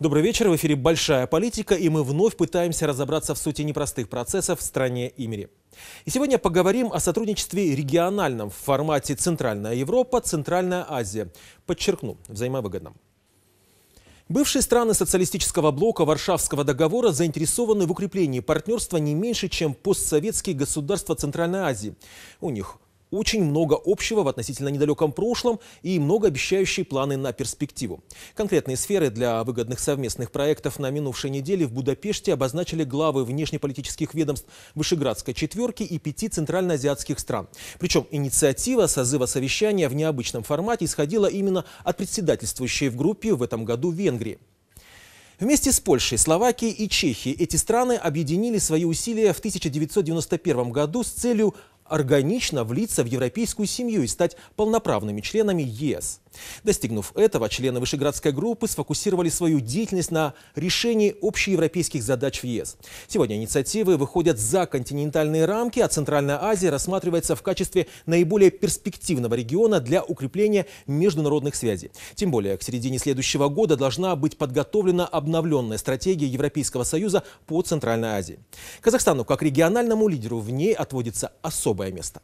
Добрый вечер. В эфире «Большая политика», и мы вновь пытаемся разобраться в сути непростых процессов в стране и мире. И сегодня поговорим о сотрудничестве региональном в формате «Центральная Европа», «Центральная Азия». Подчеркну, взаимовыгодном. Бывшие страны социалистического блока Варшавского договора заинтересованы в укреплении партнерства не меньше, чем постсоветские государства Центральной Азии. У них очень много общего в относительно недалеком прошлом и многообещающие планы на перспективу. Конкретные сферы для выгодных совместных проектов на минувшей неделе в Будапеште обозначили главы внешнеполитических ведомств Вышеградской четверки и пяти центральноазиатских стран. Причем инициатива созыва совещания в необычном формате исходила именно от председательствующей в группе в этом году Венгрии. Вместе с Польшей, Словакией и Чехией эти страны объединили свои усилия в 1991 году с целью органично влиться в европейскую семью и стать полноправными членами ЕС. Достигнув этого, члены Вышеградской группы сфокусировали свою деятельность на решении общеевропейских задач в ЕС. Сегодня инициативы выходят за континентальные рамки, а Центральная Азия рассматривается в качестве наиболее перспективного региона для укрепления международных связей. Тем более, к середине следующего года должна быть подготовлена обновленная стратегия Европейского Союза по Центральной Азии. Казахстану, как региональному лидеру, в ней отводится особая первое место.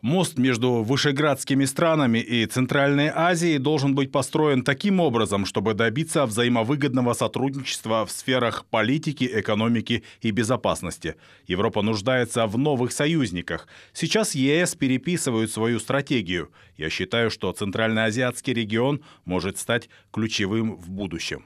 Мост между вышеградскими странами и Центральной Азией должен быть построен таким образом, чтобы добиться взаимовыгодного сотрудничества в сферах политики, экономики и безопасности. Европа нуждается в новых союзниках. Сейчас ЕС переписывают свою стратегию. Я считаю, что Центральноазиатский регион может стать ключевым в будущем.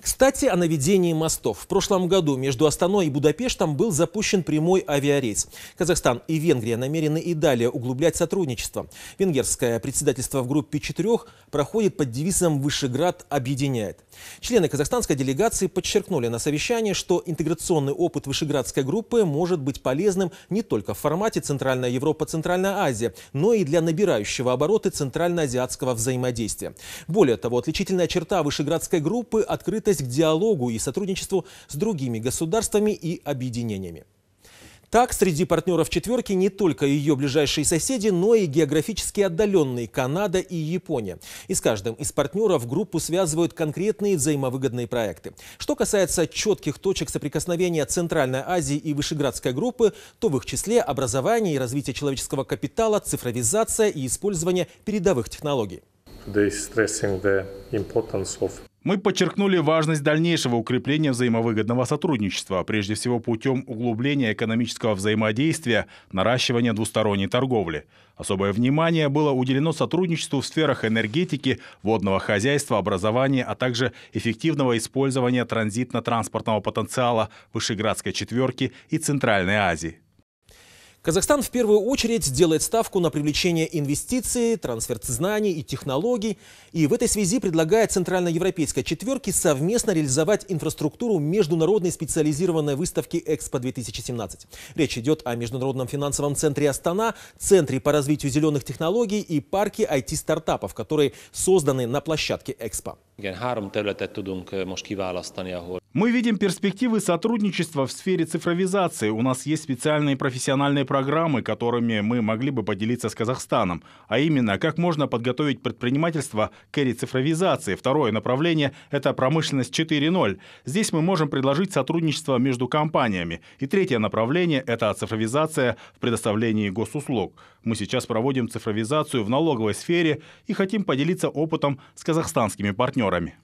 Кстати, о наведении мостов. В прошлом году между Астаной и Будапештом был запущен прямой авиарейс. Казахстан и Венгрия намерены и далее углублять сотрудничество. Венгерское председательство в группе четырех проходит под девизом «Вышеград объединяет». Члены казахстанской делегации подчеркнули на совещании, что интеграционный опыт Вышеградской группы может быть полезным не только в формате Центральная Европа-Центральная Азия, но и для набирающего обороты центральноазиатского взаимодействия. Более того, отличительная черта Вышеградской группы – открытая открытость к диалогу и сотрудничеству с другими государствами и объединениями. Так, среди партнеров «четверки» не только ее ближайшие соседи, но и географически отдаленные Канада и Япония. И с каждым из партнеров группу связывают конкретные взаимовыгодные проекты. Что касается четких точек соприкосновения Центральной Азии и Вышеградской группы, то в их числе образование и развитие человеческого капитала, цифровизация и использование передовых технологий. Мы подчеркнули важность дальнейшего укрепления взаимовыгодного сотрудничества, прежде всего путем углубления экономического взаимодействия, наращивания двусторонней торговли. Особое внимание было уделено сотрудничеству в сферах энергетики, водного хозяйства, образования, а также эффективного использования транзитно-транспортного потенциала Вышеградской четверки и Центральной Азии. Казахстан в первую очередь делает ставку на привлечение инвестиций, трансфер знаний и технологий. И в этой связи предлагает Центральноевропейской четверке совместно реализовать инфраструктуру международной специализированной выставки «Экспо-2017». Речь идет о Международном финансовом центре «Астана», Центре по развитию зеленых технологий и парке IT-стартапов, которые созданы на площадке «Экспо». Мы видим перспективы сотрудничества в сфере цифровизации. У нас есть специальные профессиональные программы, которыми мы могли бы поделиться с Казахстаном. А именно, как можно подготовить предпринимательство к эре цифровизации. Второе направление – это промышленность 4.0. Здесь мы можем предложить сотрудничество между компаниями. И третье направление – это цифровизация в предоставлении госуслуг. Мы сейчас проводим цифровизацию в налоговой сфере и хотим поделиться опытом с казахстанскими партнерами.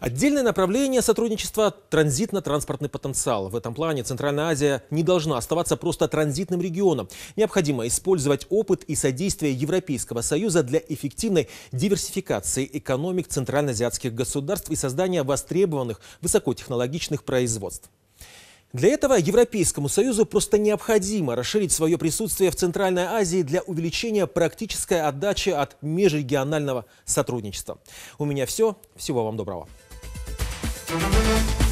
Отдельное направление сотрудничества – транзитно-транспортный потенциал. В этом плане Центральная Азия не должна оставаться просто транзитным регионом. Необходимо использовать опыт и содействие Европейского Союза для эффективной диверсификации экономик центральноазиатских государств и создания востребованных высокотехнологичных производств. Для этого Европейскому Союзу просто необходимо расширить свое присутствие в Центральной Азии для увеличения практической отдачи от межрегионального сотрудничества. У меня все. Всего вам доброго. Música